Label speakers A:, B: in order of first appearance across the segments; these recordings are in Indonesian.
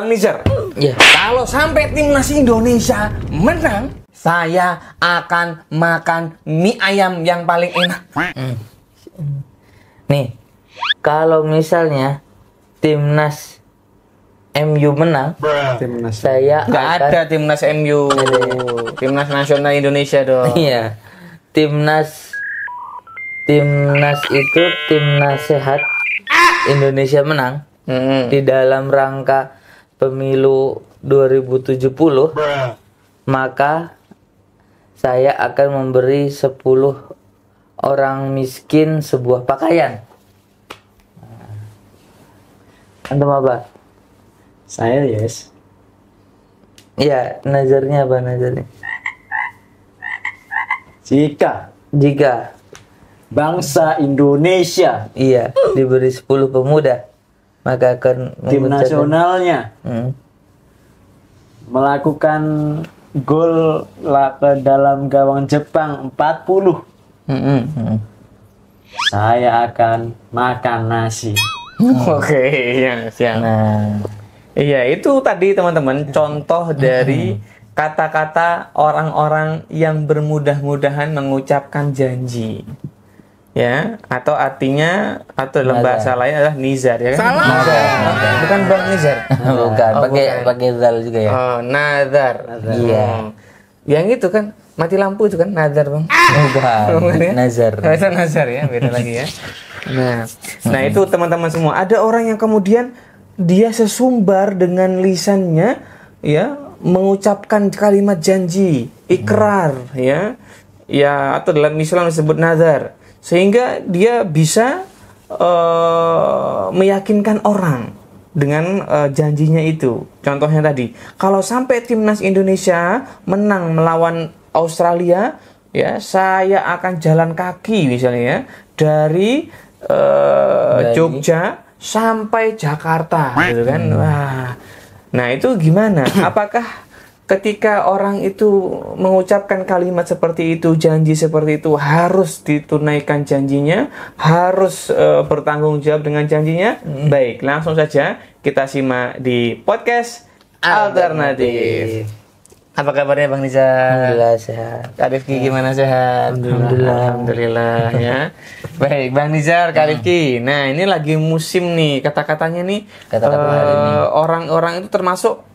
A: Bang Nizar. Yeah. Kalau sampai timnas Indonesia menang, saya akan makan mie ayam yang paling enak. Mm.
B: Nih, kalau misalnya timnas MU menang, timnas. saya nggak akan... ada
A: timnas MU, timnas nasional Indonesia dong. Iya, timnas
B: timnas itu timnas sehat ah! Indonesia menang mm -hmm. di dalam rangka pemilu 2070 Bruh. maka saya akan memberi 10 orang miskin sebuah pakaian. Nah. Antum apa? Saya yes. Ya, nazarnya apa nazarnya? Jika jika bangsa Indonesia iya diberi 10 pemuda maka akan tim nasionalnya hmm.
C: melakukan gol ke dalam gawang Jepang 40 hmm, hmm, hmm. saya akan makan nasi hmm. oke okay, ya siang nah.
A: iya itu tadi teman-teman contoh hmm. dari kata-kata orang-orang yang bermudah-mudahan mengucapkan janji ya atau artinya atau dalam Nazar. bahasa lain adalah nizar ya kan? Salah. Nazar. bukan bang nizar. bukan. Oh, pakai pakai zal juga ya. Oh, nazar. Hmm. Iya. Yeah. Yang itu kan mati lampu itu kan nazar bang. Ah. Bukan. Ya? Nazar. Bahasa oh, nazar ya beda lagi ya. Nah, nah itu teman-teman semua ada orang yang kemudian dia sesumbar dengan lisannya ya mengucapkan kalimat janji ikrar hmm. ya ya atau dalam Islam disebut nazar sehingga dia bisa uh, meyakinkan orang dengan uh, janjinya itu. Contohnya tadi, kalau sampai timnas Indonesia menang melawan Australia, ya saya akan jalan kaki misalnya ya, dari uh, Jogja sampai Jakarta, gitu kan? Hmm. Wah, nah itu gimana? Apakah ketika orang itu mengucapkan kalimat seperti itu, janji seperti itu harus ditunaikan janjinya, harus uh, bertanggung jawab dengan janjinya. Hmm. Baik, langsung saja kita simak di podcast alternatif. Apa kabarnya Bang Nizar? Alhamdulillah sehat. Kak gimana sehat? Alhamdulillah. Alhamdulillah ya. Baik, Bang Nizar, Kak hmm. Nah, ini lagi musim nih kata-katanya nih kata-kata uh, orang-orang itu termasuk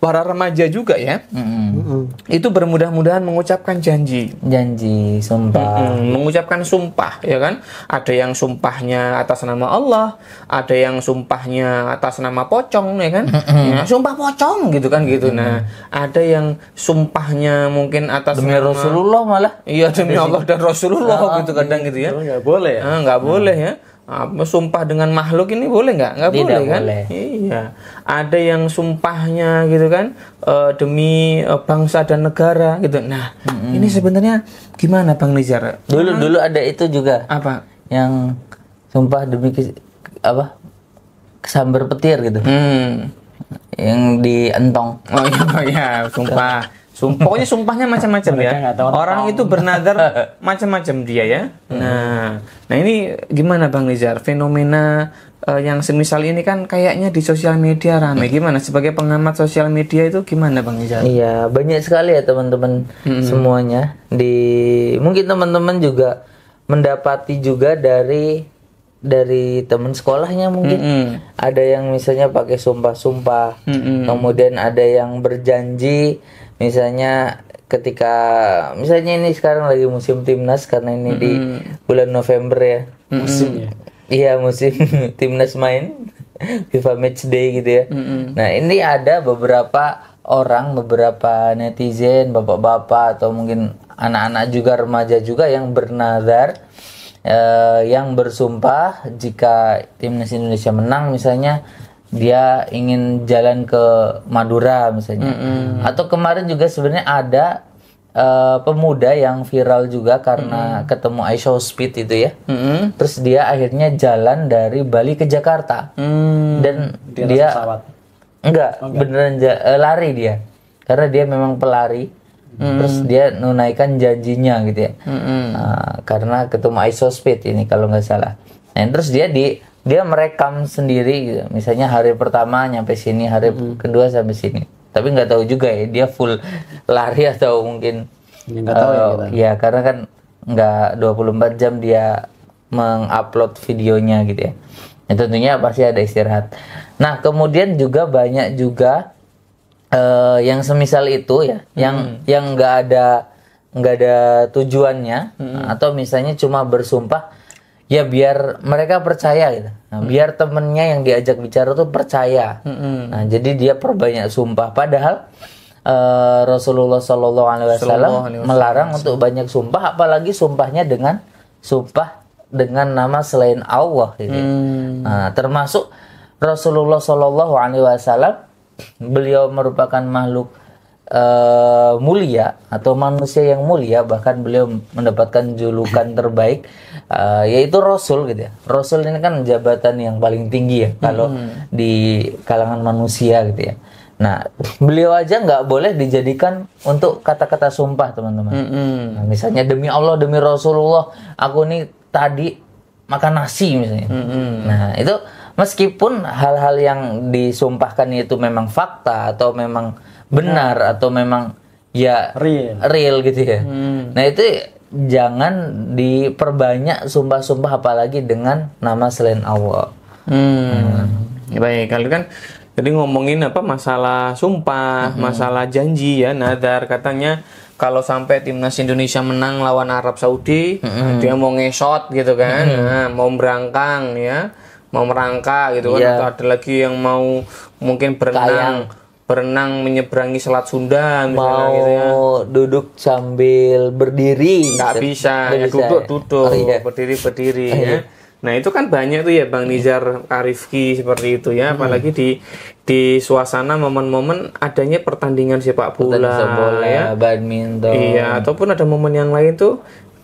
A: para remaja juga ya mm-hmm. itu bermudah-mudahan mengucapkan janji janji sumpah mm-hmm. mengucapkan sumpah ya kan ada yang sumpahnya atas nama Allah ada yang sumpahnya atas nama pocong ya kan mm-hmm. ya, sumpah pocong gitu kan gitu mm-hmm. nah ada yang sumpahnya mungkin atas demi nama, Rasulullah malah iya demi Allah dan Rasulullah oh, gitu kadang iya. gitu ya oh, nggak boleh ya ah, nggak nah, boleh hmm. ya Ah, sumpah dengan makhluk ini boleh nggak nggak boleh kan iya ada yang sumpahnya gitu kan uh, demi uh, bangsa dan negara gitu nah hmm ini sebenarnya gimana bang Nizar dulu hmm. dulu ada itu juga apa yang
B: sumpah demi kes, apa kesambar petir gitu hmm.
A: yang di entong oh iya, iya sumpah Sum pokoknya sumpahnya macam-macam ya. Orang itu bernadar macam-macam dia ya. Hmm. Nah, nah ini gimana Bang Nizar? Fenomena uh, yang semisal ini kan kayaknya di sosial media ramai. Gimana sebagai pengamat sosial media itu gimana Bang Nizar? Iya, banyak sekali ya teman-teman
C: hmm. semuanya.
B: Di mungkin teman-teman juga mendapati juga dari dari teman sekolahnya mungkin mm -hmm. ada yang misalnya pakai sumpah-sumpah mm -hmm. kemudian ada yang berjanji misalnya ketika misalnya ini sekarang lagi musim timnas karena ini mm -hmm. di bulan November ya musim mm -hmm. iya musim timnas main FIFA Match Day gitu ya mm -hmm. nah ini ada beberapa orang beberapa netizen bapak-bapak atau mungkin anak-anak juga remaja juga yang bernadar eh, yang bersumpah jika timnas Indonesia menang misalnya dia ingin jalan ke Madura misalnya. Mm -hmm. Atau kemarin juga sebenarnya ada uh, pemuda yang viral juga karena mm -hmm. ketemu Aisyah Speed itu ya. Mm -hmm. Terus dia akhirnya jalan dari Bali ke Jakarta. Mm -hmm. Dan dia, dia oh, enggak beneran uh, lari dia. Karena dia memang pelari. Mm
C: -hmm. Terus dia
B: menunaikan janjinya gitu ya. Mm -hmm. uh, karena ketemu Aisyah Speed ini kalau nggak salah. Nah, terus dia di dia merekam sendiri gitu. Misalnya hari pertama nyampe sini, hari hmm kedua sampai sini. Tapi nggak tahu juga ya dia full lari atau mungkin
C: ya, nggak uh, tahu ya, eh, kita.
B: ya karena kan nggak 24 jam dia mengupload videonya gitu ya. ya tentunya pasti ada istirahat. Nah, kemudian juga banyak juga uh, yang semisal itu ya, hmm. yang yang nggak ada nggak ada tujuannya hmm. atau misalnya cuma bersumpah ya biar mereka percaya gitu. Nah, hmm. biar temennya yang diajak bicara tuh percaya.
A: Hmm. Nah,
B: jadi dia perbanyak sumpah. Padahal uh, Rasulullah Shallallahu Alaihi Wasallam melarang untuk banyak sumpah, apalagi sumpahnya dengan sumpah dengan nama selain Allah. Gitu. Hmm. Nah, termasuk Rasulullah Shallallahu Alaihi Wasallam beliau merupakan makhluk uh, mulia atau manusia yang mulia bahkan beliau mendapatkan julukan terbaik uh, yaitu rasul gitu ya. Rasul ini kan jabatan yang paling tinggi ya kalau hmm. di kalangan manusia gitu ya. Nah, beliau aja nggak boleh dijadikan untuk kata-kata sumpah, teman-teman. -hmm. nah, misalnya demi Allah, demi Rasulullah, aku ini tadi makan nasi misalnya. -hmm. Nah, itu meskipun hal-hal yang disumpahkan itu memang fakta atau memang benar ya. atau memang ya real, real gitu ya. Hmm. Nah itu jangan diperbanyak sumpah-sumpah apalagi dengan nama selain Allah. Hmm. hmm.
A: Ya, baik, kalau kan jadi ngomongin apa masalah sumpah, hmm. masalah janji ya, nadar katanya kalau sampai timnas Indonesia menang lawan Arab Saudi, hmm. dia mau ngesot gitu kan, hmm. nah, mau merangkang ya, mau merangkak gitu yeah. kan, iya. atau ada lagi yang mau mungkin berenang berenang menyeberangi Selat Sunda misalnya mau gitu ya. duduk sambil berdiri nggak bisa, ya, tutup ya? duduk duduk oh, iya. berdiri berdiri oh, iya. ya nah itu kan banyak tuh ya Bang iya. Nizar Arifki seperti itu ya hmm. apalagi di di suasana momen-momen adanya pertandingan sepak bola, pertandingan bola ya badminton iya ataupun ada momen yang lain tuh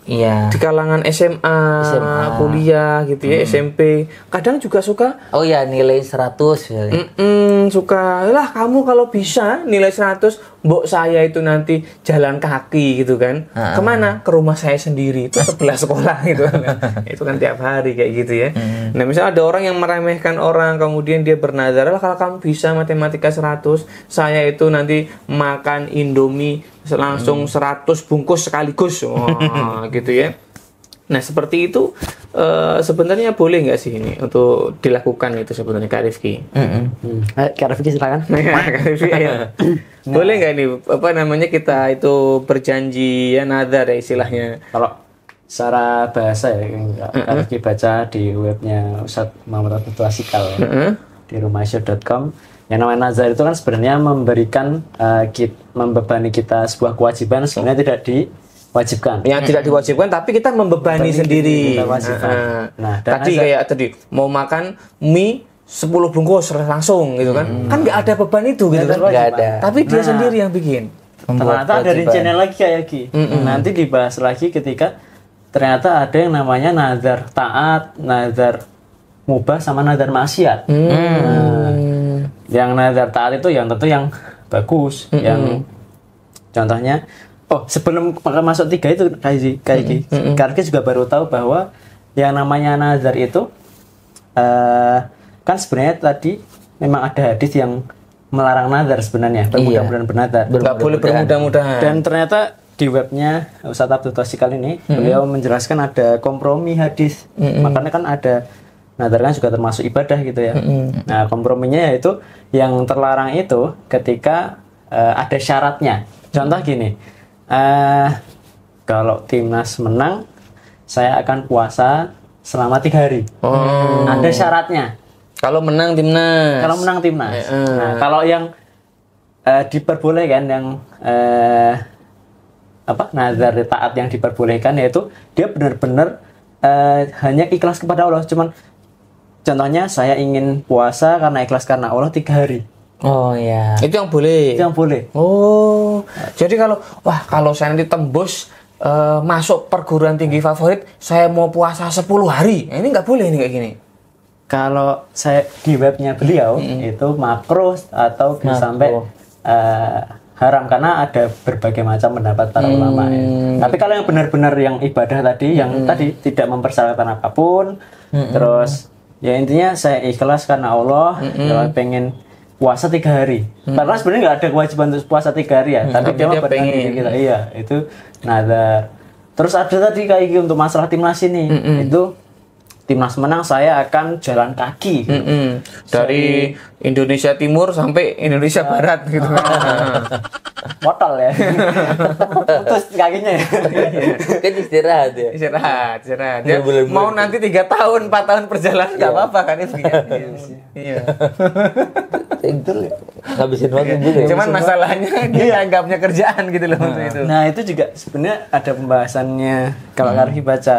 A: Iya. Di kalangan SMA, SMA. kuliah gitu ya, SMP. Kadang juga suka Oh iya, nilai 100 ya. Mm -mm, suka, lah kamu kalau bisa nilai 100 mbok saya itu nanti jalan kaki gitu kan uh, kemana ke rumah saya sendiri itu sebelah sekolah gitu kan itu kan tiap hari kayak gitu ya hmm. nah misalnya ada orang yang meremehkan orang kemudian dia bernazar lah kalau kamu bisa matematika 100 saya itu nanti makan indomie langsung 100 hmm. bungkus sekaligus oh, gitu ya Nah seperti itu uh, sebenarnya boleh nggak sih ini untuk dilakukan itu sebenarnya Kak Rifki?
C: Mm-hmm. Kak Rifki silakan. Kak nah.
A: boleh nggak ini apa namanya kita itu berjanji ya nazar ya istilahnya? Kalau secara bahasa ya Kak mm-hmm. Rifki baca di
C: webnya Ustadz Muhammad Abdul Asikal mm-hmm. di rumahsyur.com yang namanya nazar itu kan sebenarnya memberikan uh, eh, kita, membebani kita sebuah kewajiban sebenarnya tidak di wajibkan. Yang hmm. tidak diwajibkan tapi kita membebani, membebani sendiri. Kita nah, tadi saya, kayak
A: tadi mau makan mie 10 bungkus langsung gitu kan. Hmm. Kan nggak ada beban itu gitu kan. nggak ada. Tapi dia nah, sendiri yang bikin. Ternyata ada rencana lagi
C: kayak lagi. Mm -mm. Nanti dibahas lagi ketika ternyata ada yang namanya nazar taat, nazar mubah sama nazar maksiat. mm. Nah, yang nazar taat itu yang tentu yang bagus, mm -mm. yang contohnya oh sebelum masuk tiga itu kayak sih kayak mm -hmm. mm -hmm. karena juga baru tahu bahwa yang namanya nazar itu uh, kan sebenarnya tadi memang ada hadis yang melarang nazar sebenarnya iya. bermudah-mudahan iya. bernazar nggak boleh bermudah-mudahan dan ternyata di webnya Ustadz Abdul Tosikal ini mm-hmm. beliau menjelaskan ada kompromi hadis mm-hmm. makanya kan ada nazar kan juga termasuk ibadah gitu ya mm-hmm. nah komprominya yaitu yang terlarang itu ketika uh, ada syaratnya contoh gini uh, kalau timnas menang saya akan puasa selama tiga hari. Oh. Ada syaratnya. Kalau menang timnas. Kalau menang timnas. Eh, Nah, kalau yang uh, diperbolehkan yang uh, apa nazar taat yang diperbolehkan yaitu dia benar-benar uh, hanya ikhlas kepada Allah. Cuman contohnya saya ingin puasa karena ikhlas karena Allah tiga hari. Oh ya. Itu yang boleh. Itu yang boleh. Oh jadi kalau wah kalau saya nanti
A: tembus uh, masuk perguruan tinggi favorit, saya mau puasa 10 hari. Nah, ini nggak boleh
C: ini kayak gini. Kalau saya di webnya beliau hmm. itu makro atau bisa makro. sampai uh, haram karena ada berbagai macam pendapat para hmm. ulama ya. Mm. Tapi kalau yang benar-benar yang ibadah tadi, hmm. yang tadi tidak mempersalahkan apapun, hmm. terus ya intinya saya ikhlas karena Allah, hmm. pengen puasa tiga hari hmm. karena sebenarnya nggak ada kewajiban untuk puasa tiga hari ya hmm, tapi, tapi dia, dia pengen kita iya itu nadar nah, terus ada tadi kayak gitu untuk masalah timnas ini hmm. hmm. itu timnas menang saya akan jalan kaki gitu. mm
A: -hmm. dari so, Indonesia Timur sampai Indonesia ya. Barat gitu
C: botol ya putus
A: kakinya ya kan istirahat ya istirahat istirahat iya, ya, bulan, bulan, mau nanti tiga tahun empat tahun perjalanan nggak iya. apa-apa kan itu ya? iya, iya ya.
C: habisin waktu juga ya, cuman masalahnya dia nggak punya kerjaan gitu loh nah. nah, itu juga sebenarnya ada pembahasannya kalau hmm. Karhi baca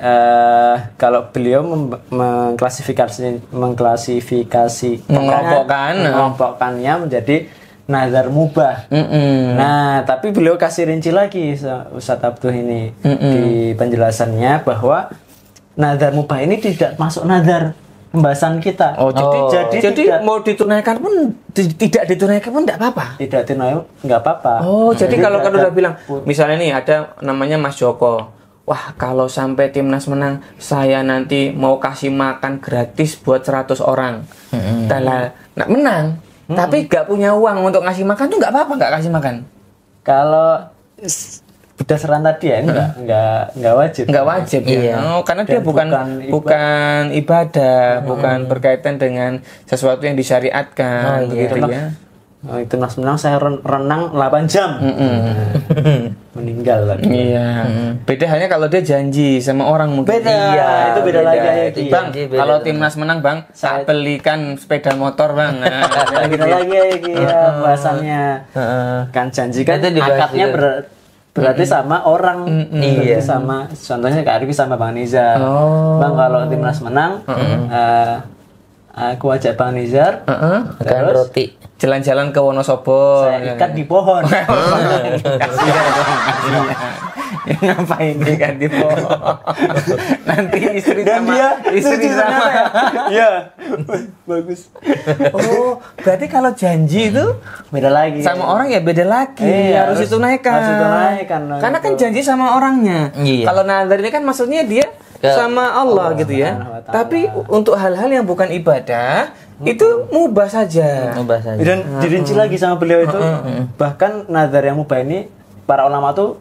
C: Uh, kalau beliau mengklasifikasi mengklasifikasi mengelompokkan eh. mengelompokkannya menjadi nazar mubah. Mm -mm. Nah, tapi beliau kasih rinci lagi Ustadz Abduh ini mm -mm. di penjelasannya bahwa nazar mubah ini tidak masuk nazar pembahasan kita. Oh, jadi oh. jadi, jadi tidak, mau ditunaikan pun di, tidak ditunaikan pun tidak apa-apa. Tidak ditunaikan
A: nggak apa-apa. Oh, jadi, jadi kalau kan udah bilang, misalnya nih ada namanya Mas Joko wah kalau sampai timnas menang saya nanti mau kasih makan gratis buat 100 orang hmm. Tala, nah, menang hmm. tapi gak punya uang untuk ngasih makan tuh nggak apa-apa nggak kasih makan kalau
C: berdasarkan tadi ya enggak hmm. enggak enggak wajib enggak wajib ya iya. oh, karena Dan dia bukan bukan ibadah,
A: bukan, ibadah hmm. bukan berkaitan dengan sesuatu yang disyariatkan oh, begitu iya. ya
C: oh, itu mas menang saya renang 8 jam hmm.
A: meninggal kan. Iya. Hmm. Beda hanya kalau dia janji sama orang mungkin. Beda. Iya, itu beda, beda. lagi. Itu iya, bang, beda kalau timnas menang bang, saya belikan sepeda motor bang. Nah, beda gitu lagi ya, bahasanya.
C: bahasannya. kan janji kan itu akadnya gitu. ber berarti mm sama orang mm berarti iya. sama contohnya Kak Arfi sama Bang Niza oh. Bang kalau timnas menang mm uh, Aku eh, ajak Bang Nizar. Uh -uh, makan roti. Jalan-jalan ke Wonosobo. Saya ikat di pohon.
A: ngapain ikat di pohon? Nanti istri Dan sama dia, istri sama. Iya. Bagus. Oh, berarti kalau janji itu beda lagi. Sama orang ya beda lagi. Iya, harus, harus itu naikkan. Harus itu naikkan. Karena kan janji sama orangnya. Iya. Kalau nazar ini kan maksudnya dia sama Allah, Allah gitu ya.
C: Tapi untuk hal-hal yang bukan ibadah hmm. itu mubah saja. Mubah saja. Dan hmm. dirinci lagi sama beliau itu hmm. bahkan nazar yang mubah ini para ulama tuh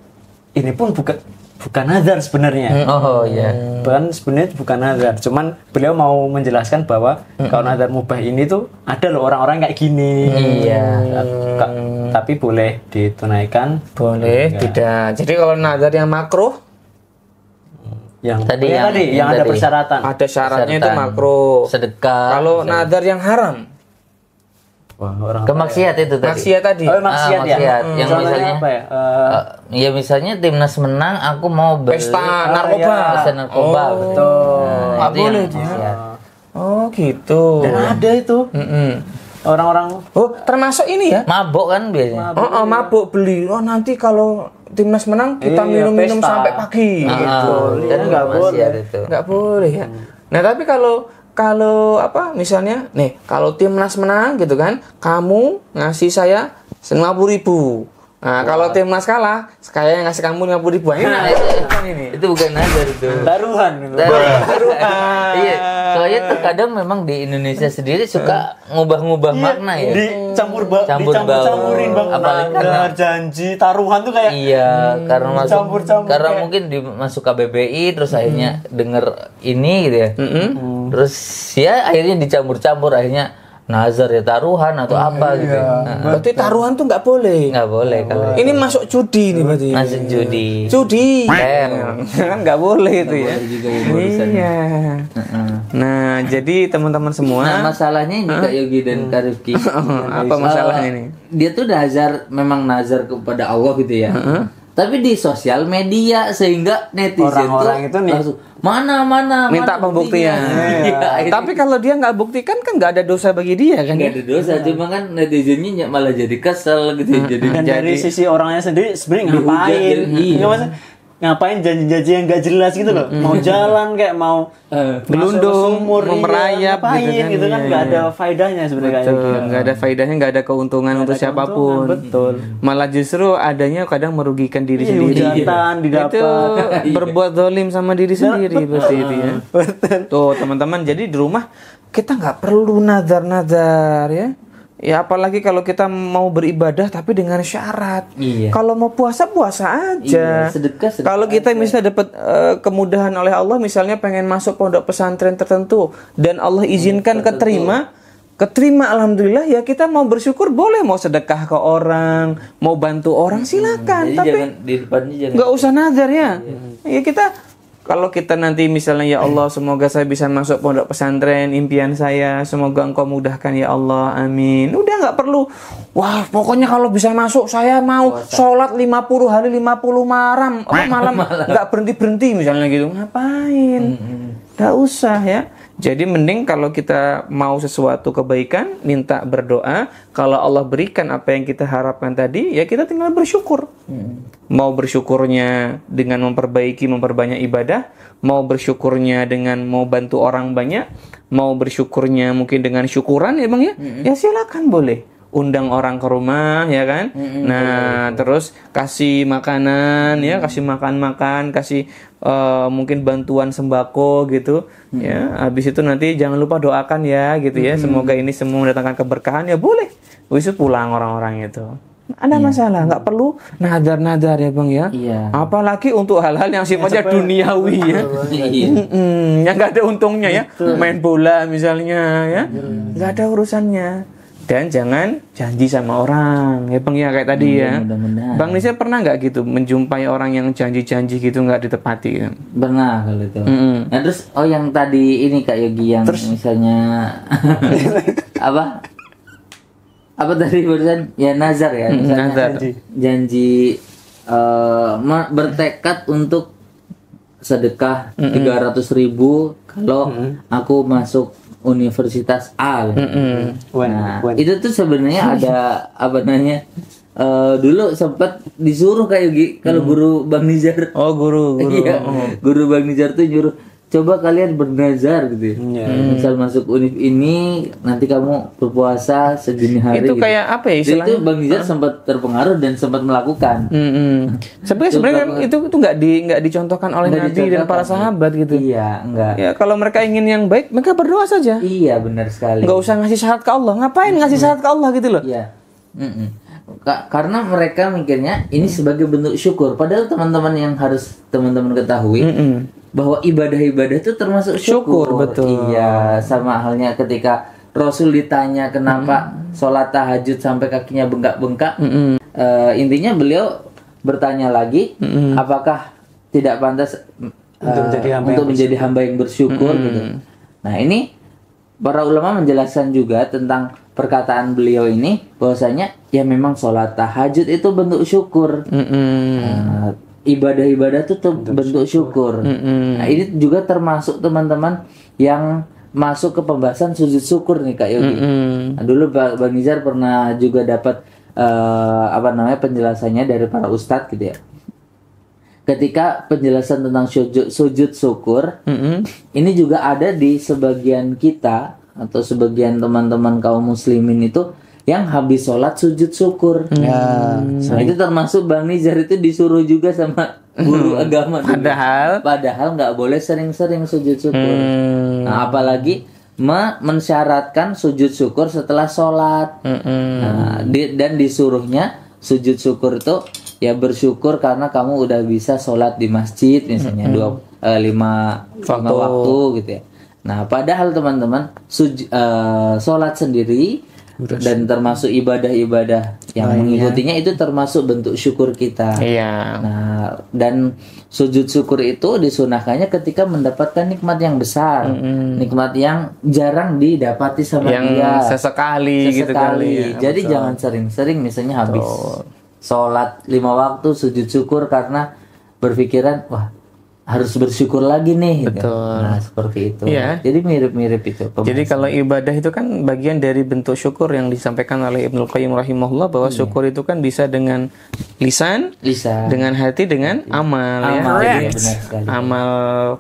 C: ini pun bukan bukan nazar sebenarnya. Oh, oh iya. Hmm. Bahkan sebenarnya bukan nazar, cuman beliau mau menjelaskan bahwa kalau nazar mubah ini tuh ada loh orang-orang kayak gini. Iya. Tapi boleh ditunaikan. Boleh, Enggak. tidak. Jadi
A: kalau nazar yang makruh
C: yang tadi yang, tadi yang, yang ada tadi.
A: persyaratan. Ada syaratnya itu makro. Sedekah. Kalau nazar yang haram.
B: Wah, ya? kemaksiat ya? itu tadi. Maksiat tadi. Oh, maksiat, ah, maksiat. Ya? Hmm. Yang misalnya apa ya? Uh, ya misalnya timnas menang, aku mau beli pesta ah, iya. narkoba. Ya. Pesta narkoba. Oh,
C: betul.
B: Nah, itu boleh ya.
A: Oh, gitu. Dan ada itu. Mm orang-orang oh termasuk ini ya mabok kan biasanya mabok, oh, oh mabok beli oh nanti kalau timnas menang kita iya, minum-minum sampai pagi nah, gitu. Dan iya, nggak boleh. Nggak boleh ya. Hmm. Nah, tapi kalau kalau apa misalnya nih kalau timnas menang gitu kan kamu ngasih saya 50 ribu Nah, Wah. kalau timnas kalah, yang ngasih kamu 50 ribu aja. Nah, itu,
B: bukan ini. Itu bukan nazar itu. Taruhan itu. Taruhan. iya. Soalnya terkadang memang di Indonesia sendiri suka ngubah-ngubah iya, makna ya. Dicampur ba Campur dicampur-campurin bang. Nah, Apalagi nazar, janji, taruhan tuh kayak Iya, hmm, karena masuk campur -campur karena kayak. mungkin dimasuk KBBI terus hmm. akhirnya denger ini gitu ya. Hmm. Terus ya akhirnya dicampur-campur akhirnya nazar ya taruhan atau oh,
A: apa iya. gitu. Ya. Nah, berarti taruhan tuh nggak boleh. Nggak boleh kalau. Gitu. Ini masuk judi nih berarti. Masuk iya. judi. Judi. Tem. Kan nggak boleh itu ya. ya iya. Nah, jadi teman-teman semua. Nah, masalahnya ini Kak Yogi dan hmm. Karifki. apa eh, masalahnya ini?
B: Dia tuh nazar memang nazar kepada Allah gitu ya tapi di sosial media sehingga netizen orang-orang itu nih langsung, mana mana minta mana pembuktian ya,
A: tapi kalau dia nggak buktikan kan nggak ada dosa bagi dia kan nggak ya? ada dosa nah.
B: cuma kan netizennya malah jadi kesel gitu jadi, ya, jadi dari sisi
C: orangnya sendiri sebenarnya ngapain ya, iya ngapain janji-janji yang gak jelas gitu loh mau jalan kayak mau uh, gelundung mau merayap gitu kan, iya, gak iya, ada iya. faedahnya sebenarnya gitu.
A: gak ada faedahnya gak ada keuntungan untuk siapapun betul malah justru adanya kadang merugikan diri sendiri hujatan, itu berbuat dolim sama diri sendiri pasti itu ya. betul. tuh teman-teman jadi di rumah kita nggak perlu nazar-nazar ya Ya apalagi kalau kita mau beribadah tapi dengan syarat. Iya. Kalau mau puasa puasa aja. Iya, sedekah, sedekah Kalau kita aja. misalnya dapat uh, kemudahan oleh Allah misalnya pengen masuk pondok pesantren tertentu dan Allah iya, izinkan hmm, keterima, keterima alhamdulillah ya kita mau bersyukur boleh mau sedekah ke orang, mau bantu orang hmm, silakan hmm, tapi jangan, Gak usah nazar ya. Iya. Ya kita kalau kita nanti misalnya ya Allah semoga saya bisa masuk pondok pesantren impian saya semoga engkau mudahkan ya Allah amin udah nggak perlu wah pokoknya kalau bisa masuk saya mau sholat 50 hari 50 maram apa malam nggak berhenti berhenti misalnya gitu ngapain nggak usah ya jadi mending kalau kita mau sesuatu kebaikan, minta berdoa. Kalau Allah berikan apa yang kita harapkan tadi, ya kita tinggal bersyukur. Hmm. Mau bersyukurnya dengan memperbaiki, memperbanyak ibadah. Mau bersyukurnya dengan mau bantu orang banyak. Mau bersyukurnya mungkin dengan syukuran ya bang ya. Hmm. Ya silakan boleh undang orang ke rumah ya kan mm-hmm. nah terus kasih makanan mm-hmm. ya kasih makan makan kasih uh, mungkin bantuan sembako gitu mm-hmm. ya habis itu nanti jangan lupa doakan ya gitu ya mm-hmm. semoga ini semua mendatangkan keberkahan ya boleh wisu pulang orang-orang itu ada iya. masalah nggak perlu nadar-nadar ya bang ya iya. apalagi untuk hal-hal yang iya, sifatnya ya, duniawi ya iya. yang nggak ada untungnya ya main bola misalnya ya iya. nggak ada urusannya dan jangan janji sama orang ya bang ya kayak tadi hmm, ya mudah bang Nisa pernah nggak gitu menjumpai orang yang janji-janji gitu nggak ditepati ya?
B: pernah kalau itu mm -hmm. nah terus oh yang tadi ini kak Yogi yang terus, misalnya apa apa tadi barusan ya nazar ya misalnya nazar. janji, janji uh, bertekad untuk sedekah tiga mm -hmm. ribu kalau mm -hmm. aku masuk Universitas Al. Mm -hmm. Nah, when, when. itu tuh sebenarnya ada apa namanya? Uh, dulu sempat disuruh kayak kalau hmm. guru Bang Nizar. Oh, guru, guru. Iya, oh. guru Bang Nizar tuh nyuruh coba kalian bernazar gitu ya. Iya. Hmm. Misal masuk univ ini nanti kamu berpuasa sedini hari. Itu gitu. kayak apa ya istilahnya? itu Bang Nizar uh. sempat
A: terpengaruh dan sempat melakukan. Hmm, hmm. Sebenarnya sebenarnya kan itu itu nggak di nggak dicontohkan oleh gak Nabi dan para sahabat
B: gitu. Iya, enggak. Ya
A: kalau mereka ingin yang baik, mereka berdoa saja. Iya, benar sekali. Nggak usah ngasih syarat ke Allah. Ngapain hmm. ngasih syarat ke Allah gitu
B: loh? Iya. Hmm, karena mereka mikirnya ini sebagai bentuk syukur. Padahal teman-teman yang harus teman-teman ketahui, mm -mm bahwa ibadah-ibadah itu termasuk syukur. syukur betul. Iya, sama halnya ketika Rasul ditanya kenapa mm-hmm. sholat tahajud sampai kakinya bengkak-bengkak. Mm-hmm. e, intinya beliau bertanya lagi, mm-hmm. apakah tidak pantas untuk eh, menjadi hamba, untuk yang, menjadi bersyukur. hamba yang bersyukur mm-hmm. gitu. Nah, ini para ulama menjelaskan juga tentang perkataan beliau ini bahwasanya ya memang sholat tahajud itu bentuk syukur. Mm-hmm. Uh, ibadah-ibadah itu bentuk, bentuk syukur.
A: Mm Nah, ini
B: juga termasuk teman-teman yang masuk ke pembahasan sujud syukur nih Kak Yogi. nah, dulu Bang Nizar pernah juga dapat uh, apa namanya penjelasannya dari para ustadz gitu ya. Ketika penjelasan tentang sujud, sujud syukur, mm -hmm. ini juga ada di sebagian kita atau sebagian teman-teman kaum muslimin itu yang habis sholat sujud syukur. Hmm. Ya. nah, itu termasuk Bang Nizar itu disuruh juga sama
A: guru hmm. agama.
B: Padahal, juga. padahal nggak boleh sering-sering sujud syukur.
A: Hmm. Nah,
B: apalagi me mensyaratkan sujud syukur setelah sholat. Hmm. Nah, di, dan disuruhnya sujud syukur itu ya bersyukur karena kamu udah bisa sholat di masjid misalnya hmm. dua eh, lima, waktu. lima waktu gitu ya. Nah, padahal teman-teman uh, sholat sendiri Betul. dan termasuk ibadah-ibadah yang oh, mengikutinya itu termasuk bentuk syukur kita.
A: Iya. Nah,
B: dan sujud syukur itu disunahkannya ketika mendapatkan nikmat yang besar, mm-hmm. nikmat yang jarang didapati sama yang dia.
A: sesekali, sesekali. gitu kali. Ya, Jadi betul. jangan
B: sering-sering misalnya habis betul. sholat lima waktu sujud syukur karena
A: berpikiran wah harus bersyukur lagi nih. Gitu.
B: Betul. Nah, seperti itu. Ya.
A: Jadi mirip-mirip itu. Jadi kalau ibadah itu kan bagian dari bentuk syukur yang disampaikan oleh Ibnu Qayyim rahimahullah bahwa hmm. syukur itu kan bisa dengan lisan, lisan, dengan hati, dengan amal, iya. amal ya. ya amal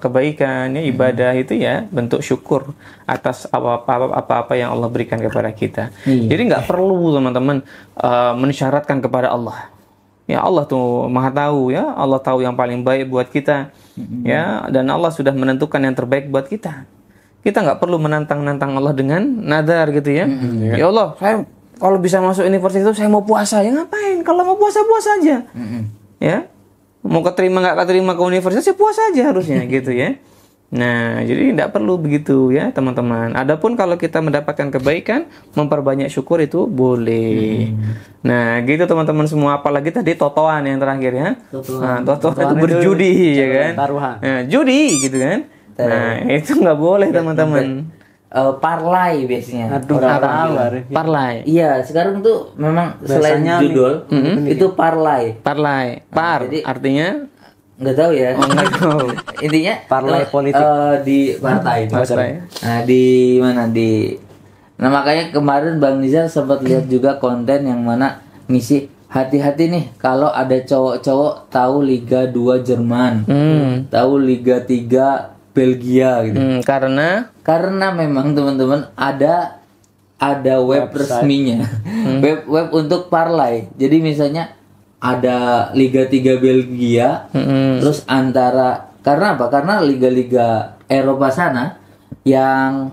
A: kebaikan ya iya. ibadah hmm. itu ya bentuk syukur atas apa-apa yang Allah berikan kepada kita. Hmm. Jadi nggak perlu teman-teman uh, mensyaratkan kepada Allah. Ya Allah tuh Maha tahu ya, Allah tahu yang paling baik buat kita ya dan Allah sudah menentukan yang terbaik buat kita kita nggak perlu menantang-nantang Allah dengan nadar gitu ya hmm, ya. Allah saya kalau bisa masuk universitas itu saya mau puasa ya ngapain kalau mau puasa puasa aja hmm. ya mau keterima nggak keterima ke universitas ya puasa aja harusnya gitu ya Nah, jadi tidak perlu begitu ya, teman-teman. Adapun kalau kita mendapatkan kebaikan, memperbanyak syukur itu boleh. Hmm. Nah, gitu teman-teman semua. Apalagi tadi totoan yang terakhir ya. Totoan, nah, totoan, itu berjudi itu, ya kan. Taruhan. Nah, judi gitu kan. Nah, itu nggak boleh teman-teman. Uh, eh, parlay biasanya. Aduh, orang
B: Parlay. Iya, sekarang tuh memang Biasanya selain judul mm itu parlay. Parlay. Nah, Par nah, jadi, artinya nggak tahu ya oh, tahu. intinya partai eh, politik uh, di partai partai nah, di mana di nah makanya kemarin bang Nizar sempat lihat juga konten yang mana ngisi hati-hati nih kalau ada cowok-cowok tahu Liga 2 Jerman hmm. tahu Liga 3 Belgia gitu hmm, karena karena memang teman-teman ada ada web Website. resminya hmm. web web untuk parlay jadi misalnya ada Liga 3 Belgia,
A: hmm. terus
B: antara karena apa? Karena liga-liga Eropa sana yang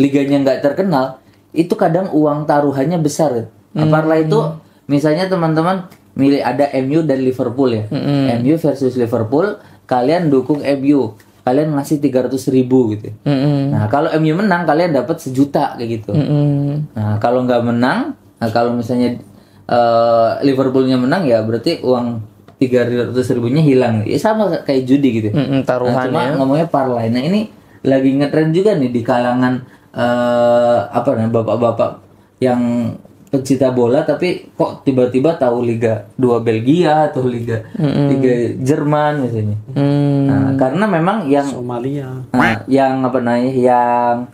B: liganya nggak terkenal itu kadang uang taruhannya besar. Hmm. Nah, Aparlah itu misalnya teman-teman milih ada MU dan Liverpool ya. Hmm. MU versus Liverpool, kalian dukung MU kalian ngasih 300 ribu gitu. Mm -hmm. Nah kalau MU menang kalian dapat sejuta kayak gitu. Mm -hmm. Nah kalau nggak menang, nah kalau misalnya Eh, Liverpoolnya menang ya berarti uang tiga ratus ribunya hilang ya sama kayak judi gitu mm hmm nah, cuma ngomongnya parlay nah ini lagi ngetren juga nih di kalangan uh, apa namanya bapak-bapak yang pecinta bola tapi kok tiba-tiba tahu Liga dua Belgia atau Liga mm-hmm. Liga Jerman misalnya. Mm. Nah, karena memang yang Somalia. Nah, yang apa namanya yang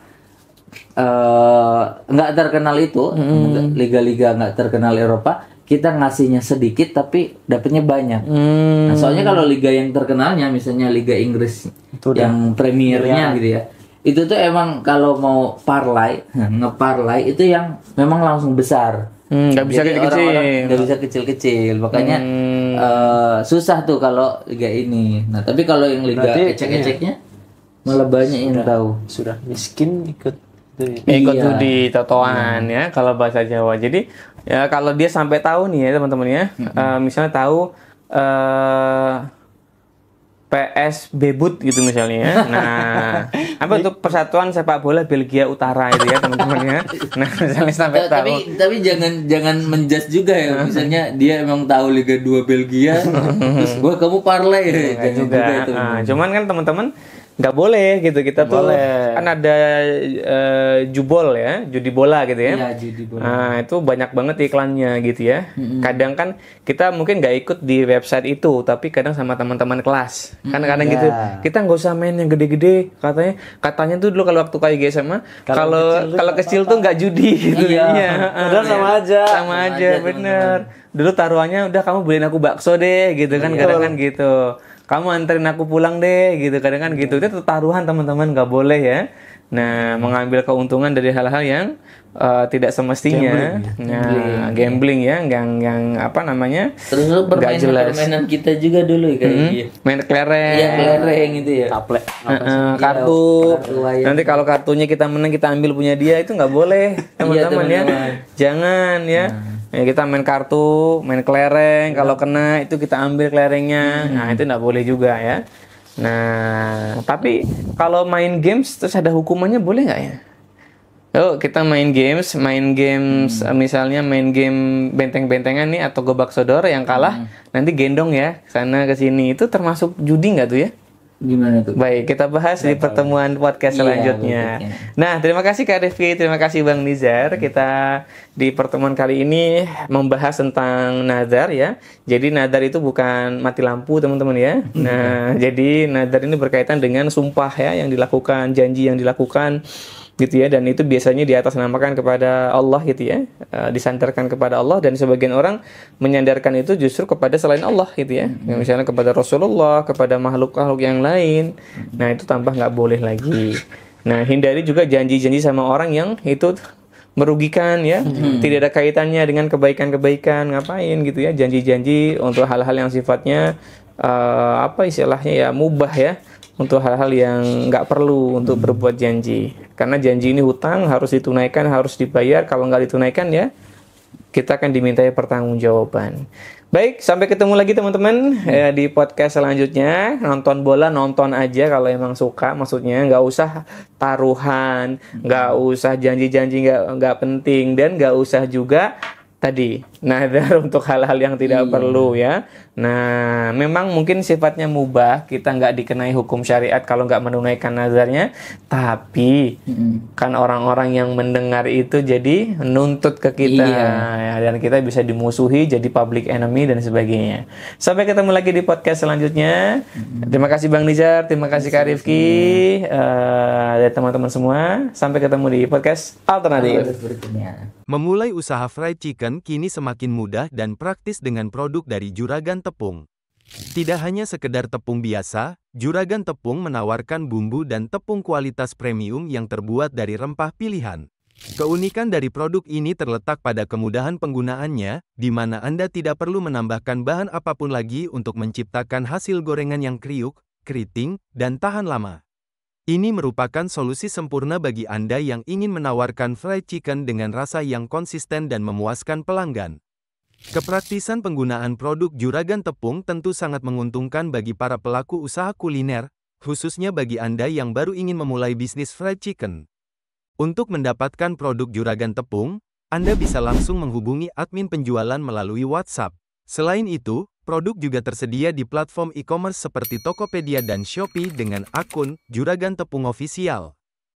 B: Eh, nggak uh, terkenal itu liga hmm. liga-liga nggak terkenal Eropa kita ngasihnya sedikit tapi dapatnya banyak. Hmm. Nah, soalnya kalau liga yang terkenalnya misalnya liga Inggris itu yang premiernya ya. gitu ya. Itu tuh emang kalau mau parlay, ngeparlay itu yang memang langsung besar. Hmm, bisa kecil-kecil. bisa kecil-kecil. Makanya hmm. uh, susah tuh
A: kalau liga ini. Nah, tapi kalau yang liga ecek-eceknya
B: iya. malah banyak yang tahu.
C: Sudah miskin ikut studi. Gitu. Ikut iya. di
A: totoan hmm. ya kalau bahasa Jawa. Jadi ya kalau dia sampai tahu nih ya teman-teman ya, hmm. uh, misalnya tahu uh, eh, PS Bebut gitu misalnya ya. Nah, apa untuk Persatuan Sepak Bola Belgia Utara itu ya teman-teman ya. Nah, misalnya sampai tahu. Tapi tapi jangan jangan menjudge juga ya. Hmm. Misalnya dia emang tahu Liga 2 Belgia, terus gua kamu parlay ya. Jangan juga, juga itu. Nah, cuman kan teman-teman nggak boleh gitu kita gak tuh boleh. kan ada uh, eh, jubol ya judi bola gitu ya, ya judi bola. nah itu banyak banget iklannya gitu ya mm-hmm. kadang kan kita mungkin nggak ikut di website itu tapi kadang sama teman-teman kelas kan mm-hmm. kadang yeah. gitu kita nggak usah main yang gede-gede katanya katanya tuh dulu kalau waktu kayak gue sama kalau kalau kecil, tuh nggak judi gitu iya. udah sama iya. aja sama, aja, aja bener teman-teman. dulu taruhannya udah kamu beliin aku bakso deh gitu kan iya. kadang kan gitu kamu anterin aku pulang deh gitu kadang kan gitu itu taruhan teman-teman nggak boleh ya nah mengambil keuntungan dari hal-hal yang uh, tidak semestinya gambling. Ya. nah gambling, ya. ya yang yang apa namanya terus lu permainan jelas. permainan
B: kita juga dulu
A: kayak hmm. gitu ya? main kelereng ya kelereng itu ya Kaplek. Iya, kartu, kartu nanti kalau kartunya kita menang kita ambil punya dia itu nggak boleh iya, teman-teman ya jangan ya nah Ya, kita main kartu, main kelereng, iya. kalau kena itu kita ambil kelerengnya. Hmm. Nah, itu nggak boleh juga ya. Nah, tapi kalau main games terus ada hukumannya boleh nggak ya? Oh, kita main games, main games hmm. misalnya main game benteng-bentengan nih atau gobak sodor yang kalah hmm. nanti gendong ya sana ke sini itu termasuk judi nggak tuh ya? Gimana tuh? Baik, kita bahas Gak di tahu. pertemuan podcast iya, selanjutnya. Iya. Nah, terima kasih Kak Rifki, terima kasih Bang Nizar. Hmm. Kita di pertemuan kali ini membahas tentang nazar ya. Jadi nazar itu bukan mati lampu, teman-teman ya. Hmm. Nah, jadi nazar ini berkaitan dengan sumpah ya yang dilakukan, janji yang dilakukan gitu ya dan itu biasanya di atas namakan kepada Allah gitu ya e, disandarkan kepada Allah dan sebagian orang menyandarkan itu justru kepada selain Allah gitu ya hmm. misalnya kepada Rasulullah kepada makhluk-makhluk yang lain nah itu tambah nggak boleh lagi nah hindari juga janji-janji sama orang yang itu merugikan ya hmm. tidak ada kaitannya dengan kebaikan-kebaikan ngapain gitu ya janji-janji untuk hal-hal yang sifatnya e, apa istilahnya ya mubah ya untuk hal-hal yang nggak perlu untuk hmm. berbuat janji karena janji ini hutang harus ditunaikan, harus dibayar. Kalau nggak ditunaikan ya kita akan dimintai pertanggungjawaban. Baik, sampai ketemu lagi teman-teman hmm. ya, di podcast selanjutnya. Nonton bola nonton aja kalau emang suka, maksudnya nggak usah taruhan, nggak hmm. usah janji-janji nggak nggak penting dan nggak usah juga tadi nazar untuk hal-hal yang tidak hmm. perlu ya. Nah, memang mungkin sifatnya mubah, kita nggak dikenai hukum syariat kalau nggak menunaikan nazarnya, tapi hmm kan orang-orang yang mendengar itu jadi nuntut ke kita, iya. Ya, dan kita bisa dimusuhi jadi public enemy dan sebagainya. Sampai ketemu lagi di podcast selanjutnya. hmm Terima kasih Bang Nizar, terima kasih Kak Rifki, uh, dan teman-teman semua. Sampai ketemu di podcast alternatif.
C: Memulai usaha fried chicken kini semakin mudah dan praktis dengan produk dari Juragan tepung. Tidak hanya sekedar tepung biasa, Juragan Tepung menawarkan bumbu dan tepung kualitas premium yang terbuat dari rempah pilihan. Keunikan dari produk ini terletak pada kemudahan penggunaannya, di mana Anda tidak perlu menambahkan bahan apapun lagi untuk menciptakan hasil gorengan yang kriuk, keriting, dan tahan lama. Ini merupakan solusi sempurna bagi Anda yang ingin menawarkan fried chicken dengan rasa yang konsisten dan memuaskan pelanggan. Kepraktisan penggunaan produk juragan tepung tentu sangat menguntungkan bagi para pelaku usaha kuliner, khususnya bagi Anda yang baru ingin memulai bisnis fried chicken. Untuk mendapatkan produk juragan tepung, Anda bisa langsung menghubungi admin penjualan melalui WhatsApp. Selain itu, produk juga tersedia di platform e-commerce seperti Tokopedia dan Shopee dengan akun Juragan Tepung Official.